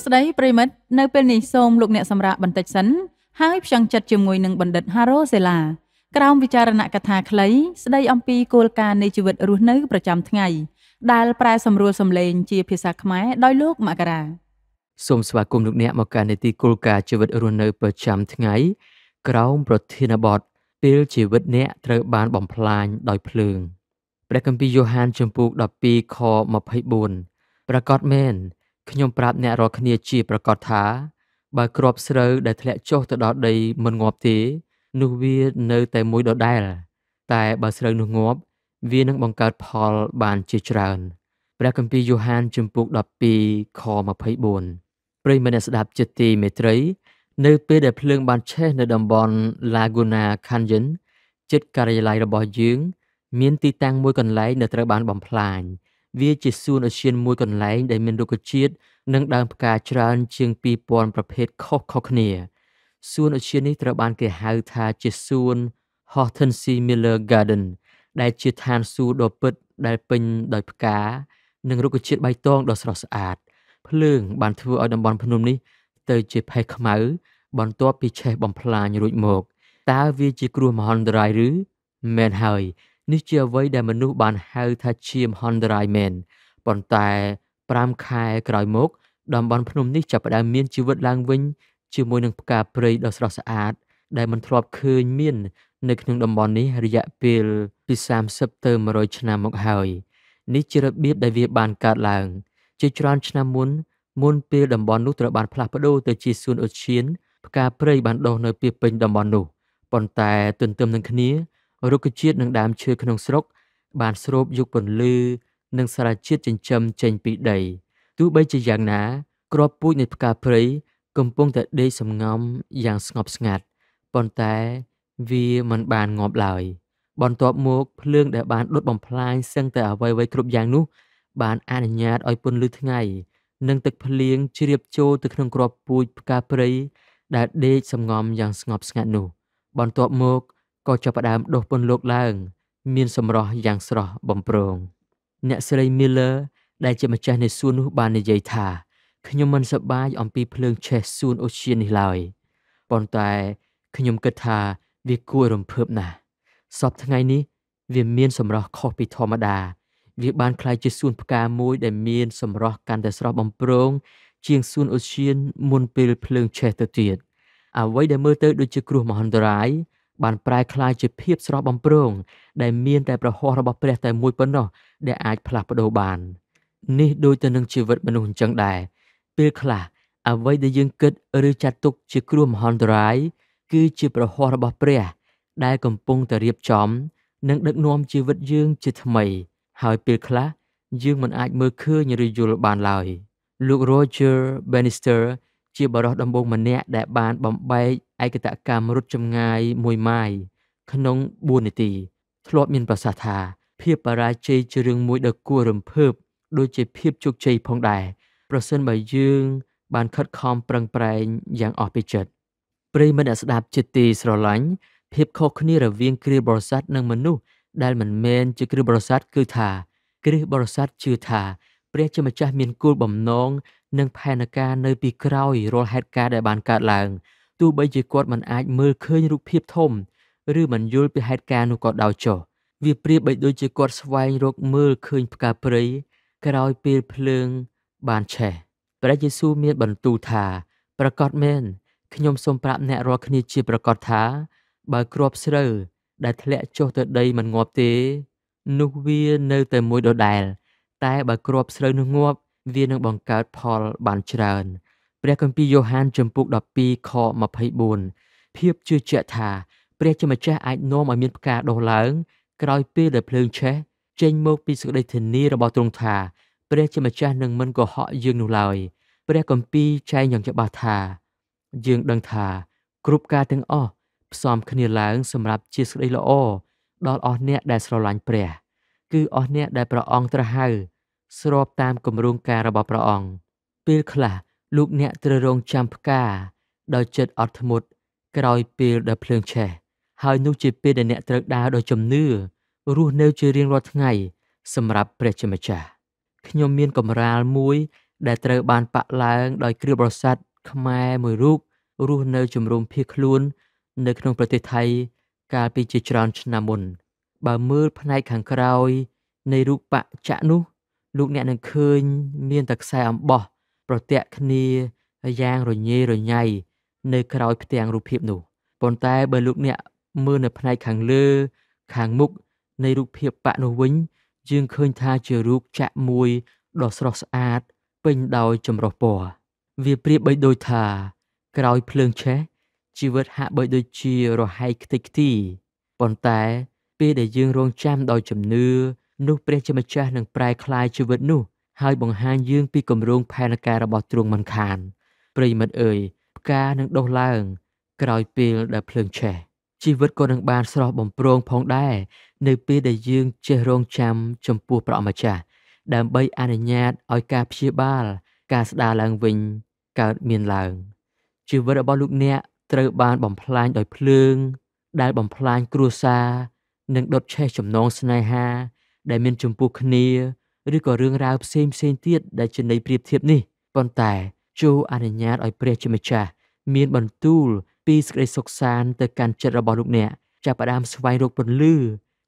សួស្តីប្រិមិត្តនៅពេលនេះសូមលោកអ្នកសម្រាប់បន្តិចសិនហើយផ្ចង់ចិត្តជាមួយនឹងបណ្ឌិត Haro Sela ក្រោមវិចារណកថាខ្លី ស្ដីអំពីគោលការណ៍នៃជីវិតរស់នៅប្រចាំថ្ងៃដែលប្រែសម្រួលសម្លេង ជាភាសាខ្មែរដោយលោកមករាសូមស្វាគមន៍លោកអ្នកមកកាន់នីតិគោលការណ៍ជីវិតរស់នៅប្រចាំថ្ងៃ ក្រោមប្រធានបទពេលជីវិតអ្នកត្រូវបានបំផ្លាញដោយភ្លើងព្រះគម្ពីរយ៉ូហានជំពូក12ខ24ប្រកាសមែនខ្ញុំប្រាប់អ្នករាល់គ្នាជាប្រកាសថាបើគ្រាប់ស្រូវដែលធ្លាក់ចុះទៅដល់ដីមិនងាប់ទេ នោះវានៅតែមួយដដែល តែបើស្រូវនោះងាប់ វានឹងបង្កើតផលបានជាច្រើនព្រះគម្ពីរយ៉ូហាន ជំពូក12ខ24ប្រិយមិត្តអ្នកស្ដាប់ជាទីមេត្រីនៅពេលដែលភ្លើងបានឆេះនៅតំបន់ Laguna Canyon ចិត្តការិយាល័យរបស់យើងមានទីតាំងមួយកន្លែងដែលត្រូវបានបំផ្លាញវាជាសួនឧទ្យានមួយកន្លែងដែលមានរុក្ខជាតិនិងដើមផ្កាច្រើនជាង2000ប្រភេទខុសៗគ្នាសួនឧទ្យាននេះត្រូវបានគេហៅថាជាសួន Hortensy Miller Garden ដែលជាឋានសួគ៌ដ៏ពិតដែលពេញដោយផ្កានិងរុក្ខជាតិបៃតងដ៏ស្រស់ស្អាតភ្លើងបានធ្វើឲ្យតំបន់ភ្នំនេះទៅជាផេះខ្មៅបន្ទាប់ពីឆេះបំផ្លាញរួចមកតើវាជាគ្រោះមហន្តរាយឬមែនហើយនេះជាអ្វីដែលមនុស្សបានហៅថាឈាមហនដរៃមែនប៉ុន្តែ5ខែក្រោយមកតំបន់ភ្នំនេះចាប់ផ្ដើមមានជីវិតឡើងវិញជាមួយនឹងផ្កាព្រៃដ៏ស្រស់ស្អាត ដែលមិនធ្លាប់ឃើញមាននៅក្នុងតំបន់នេះរយៈពេលពី30ទៅ100ឆ្នាំមកហើយនេះជារបៀបដែលវាបានកើតឡើង ជាច្រើនឆ្នាំមុនមុនពេលតំបន់នោះត្រូវបានផ្លាស់ប្ដូរទៅជាសួនអូឈៀនផ្កាព្រៃបានដុះនៅពីពេញតំបន់នោះប៉ុន្តែទន្ទឹមនឹងគ្នារុក្ខជាតិនិងដើមឈើក្នុងស្រុកបានស្រូបយកពន្លឺនិងសារជាតិចិញ្ចឹមចេញពីដីទោះបីជាយ៉ាងណាគ្រាប់ពូជនៃផ្កាព្រៃកំពុងតែដេកសម្ងំយ៉ាងស្ងប់ស្ងាត់ប៉ុន្តែវាមិនបានងាប់ឡើយ បន្ទាប់មកភ្លើងដែលបានដុតបំផ្លាញសឹងតែអ្វីៗគ្រប់យ៉ាងនោះ បានអនុញ្ញាតឲ្យពន្លឺថ្ងៃនិងទឹកភ្លៀងជ្រាបចូលទៅក្នុងគ្រាប់ពូជផ្កាព្រៃដែលដេកសម្ងំយ៉ាងស្ងប់ស្ងាត់នោះ បន្ទាប់មកក៏ចាប់ផ្ដើមដុះពន្លកឡើង មានសម្រស់យ៉ាងស្រស់បំព្រងអ្នកស្រី Miller ដែលជាម្ចាស់នៃសួននោះបាននិយាយថាខ្ញុំមិនសប្បាយអំពីភ្លើងឆេះសួនអូសៀននេះឡើយប៉ុន្តែខ្ញុំគិតថាវាគួររំភើបណាស់សពថ្ងៃនេះ វាមានសម្រស់ខុសពីធម្មតាវាបានคล้ายជាសួនផ្កាមួយ ដែលមានសម្រស់កាន់តែស្រស់បំព្រង ជាងសួនអូសៀនមុនពេលភ្លើងឆេះទៅទៀតអ្វីដែលមើលទៅដូចជាគ្រោះមហន្តរាយបានប្រែក្លាយជាភាពស្រស់បំព្រងដែលមានតែប្រហោះរបស់ព្រះ តែមួយប៉ុណ្ណោះដែលអាចផ្លាស់ប្ដូរបាន នេះដូចទៅនឹងជីវិតមនុស្សអញ្ចឹងដែរពេលខ្លះអ្វីដែលយើងគិតឬចាត់ទុកជាគ្រោះមហន្តរាយគឺជាប្រហោះរបស់ព្រះ ដែលកំពុងតែរៀបចំ និងដឹកនាំជីវិតយើងជាថ្មី ហើយពេលខ្លះយើងមិនអាចមើលឃើញឬយល់បានឡើយលោក Roger Bannister ជាបរិះដំបងម្នាក់ដែលបានបំបែកឯកតកម្មរត់ចម្ងាយមួយម៉ាយក្នុង4នាទីធ្លាប់មានប្រសាសន៍ថាភាពបរាជ័យជារឿងមួយដ៏គួររំភើបដូចជាភាពជោគជ័យផងដែរប្រសិនបើយើង បានខិតខំប្រឹងប្រែងយ៉ាងអស់ពីចិត្តប្រិយមិត្តអ្នកស្ដាប់ជាទីស្រឡាញ់ភាពខុសគ្នារវាងគ្រាបរិស័ទនិងមនុស្សដែលមិនមែនជាគ្រាបរិស័ទគឺថាគ្រាបរិស័ទជឿថាព្រះជាម្ចាស់មានគោលបំណងនិងផែនការនៅពីក្រោយរាល់ហេតុការណ៍ដែលបានកើតឡើងទោះបីជាគាត់មិនអាចមើលឃើញរូបភាពធំឬមិនយល់ពីហេតុការណ៍នោះក៏ដោយចុះ វាប្រៀបបីដូចជាគាត់ស្វែងរកមើលឃើញផ្កាព្រៃក្រោយពេលភ្លើងបានឆេះព្រះយេស៊ូវមានបន្ទូលថាប្រកាសមែនខ្ញុំសូមប្រាប់អ្នករាល់គ្នាជាប្រកាសថាបើគ្រាប់ស្រូវដែលធ្លាក់ចុះទៅដីមិនងាប់ទេ នោះវានៅតែមួយដដែលតែបើគ្រាប់ស្រូវនោះងាប់វានឹងបង្កើតផលបានច្រើនព្រះគម្ពីរយ៉ូហានជំពូក12ខ24ភាពជឿជាក់ថា ព្រះជាម្ចាស់អាចនាំឲ្យមានផ្កាដុះឡើងក្រោយពេលដែលភ្លើងឆេះចេញមកពីសេចក្តីធានារបស់ទ្រង់ថា ព្រះជាម្ចាស់នឹងមិនកុហកយើងនោះឡើយព្រះគម្ពីរចែងយ៉ាងច្បាស់ថាយើងដឹងថា គ្រប់ការទាំងអស់ផ្សំគ្នាឡើងសម្រាប់ជាសេចក្តីល្អដល់អស់អ្នកដែលស្រឡាញ់ព្រះគឺអស់អ្នកដែលព្រះអង្គត្រាស់ហៅស្របតាមគម្រោងការរបស់ព្រះអង្គពេលខ្លះលោកអ្នកត្រូវរងចាំផ្កាដោយចិត្តអត់ធ្មត់ក្រោយពេលដែលភ្លើងឆេះហើយនោះជាពេលដែលអ្នកត្រូវដើរដោយជំនឿរស់នៅជារៀងរាល់ថ្ងៃ សម្រាប់ព្រះជាម្ចាស់ខ្ញុំមានកំរាលមួយដែលត្រូវបានបាក់ឡើងដោយគ្រាបរស័តខ្មែរមួយរូបរស់នៅជំរំភៀសខ្លួន នៅក្នុងប្រទេសថៃ កាលពីជាច្រើនឆ្នាំមុន បើមើលផ្នែកខាងក្រោយនៃរូបបច្ចៈនោះលោកអ្នកនឹងឃើញមានតែខ្សែអំបោះប្រទាក់គ្នាយ៉ាងរញ៉េរញ៉ៃនៅក្រោយផ្ទាំងរូបភាពនោះប៉ុន្តែបើលោកអ្នកមើលនៅផ្នែកខាងលើ ខាងមុខនៃរូបភាពបាក់នោះវិញយើងឃើញថាជារូបចាក់មួយដ៏ស្រស់ស្អាត ពេញដោយចម្រុះពណ៌វាប្រៀបបីដូចថាក្រោយភ្លើងឆេះជីវិតហាក់បីដូចជារហែកខ្ទេចខ្ទីប៉ុន្តែពេលដែលយើងរងចាំដោយជំនឿនោះព្រះជាម្ចាស់នឹងប្រែក្លាយជីវិតនោះហើយបង្ហាញយើងពីគម្រោងផែនការរបស់ទ្រង់មិនខានប្រិមិត្តអើយផ្កានឹងដុះឡើងក្រោយពេលដែលភ្លើងឆេះជីវិតក៏នឹងបាន ស្រស់បំព្រងផងដែរនៅពេលដែលយើងចេះរងចាំ ចំពោះព្រះអម្ចាស់ដើម្បីអនុញ្ញាតឲ្យការព្យាបាល ការស្ដារឡើងវិញកើតមានឡើងជីវិតរបស់លោកអ្នកត្រូវបានបំផ្លាញដោយភ្លើង ដែលបំផ្លាញគ្រួសារនិងដុតឆេះចំណងស្នេហាដែលមានចំពោះគ្នាឬក៏រឿងរ៉ាវផ្សេងផ្សេងទៀតដែលជានៃប្រៀបធៀបនេះប៉ុន្តែជូអនុញ្ញាតឲ្យព្រះជាម្ចាស់មានបន្ទូល ពីសេចក្តីសុខសាន្តទៅកាន់ចិត្តរបស់លោកអ្នកចាប់ផ្ដើមស្វែងរកពន្លឺ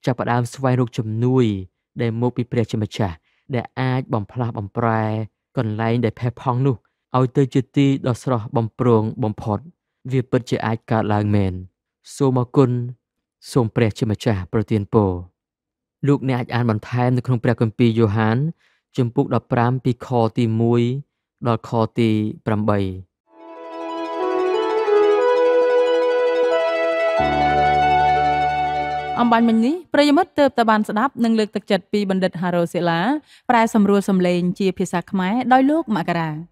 ចាប់ផ្ដើមស្វែងរកជំនួយ ដែលមកពីព្រះជាម្ចាស់ដែលអាចបំផ្លាស់បំប្រែកន្លែងដែលផេះផង់នោះឲ្យទៅជាទីដ៏ស្រស់បំព្រងបំផុតវាពិតជាអាចកើតឡើងមែនសូមអគុណសូមព្រះជាម្ចាស់ប្រទានពរលោកអ្នកអាចអានបន្ថែមនៅក្នុងព្រះគម្ពីរយ៉ូហានជំពូក15ពីខទី1ដល់ខទី8អំបញ្ញមិញនេះប្រិយមិត្តទើបតែបានស្ដាប់និងលើកទឹកចិត្តពីបណ្ឌិត Haro Sela ប្រែ សម្រួលសម្លេង ជាភាសាខ្មែរដោយលោកមករា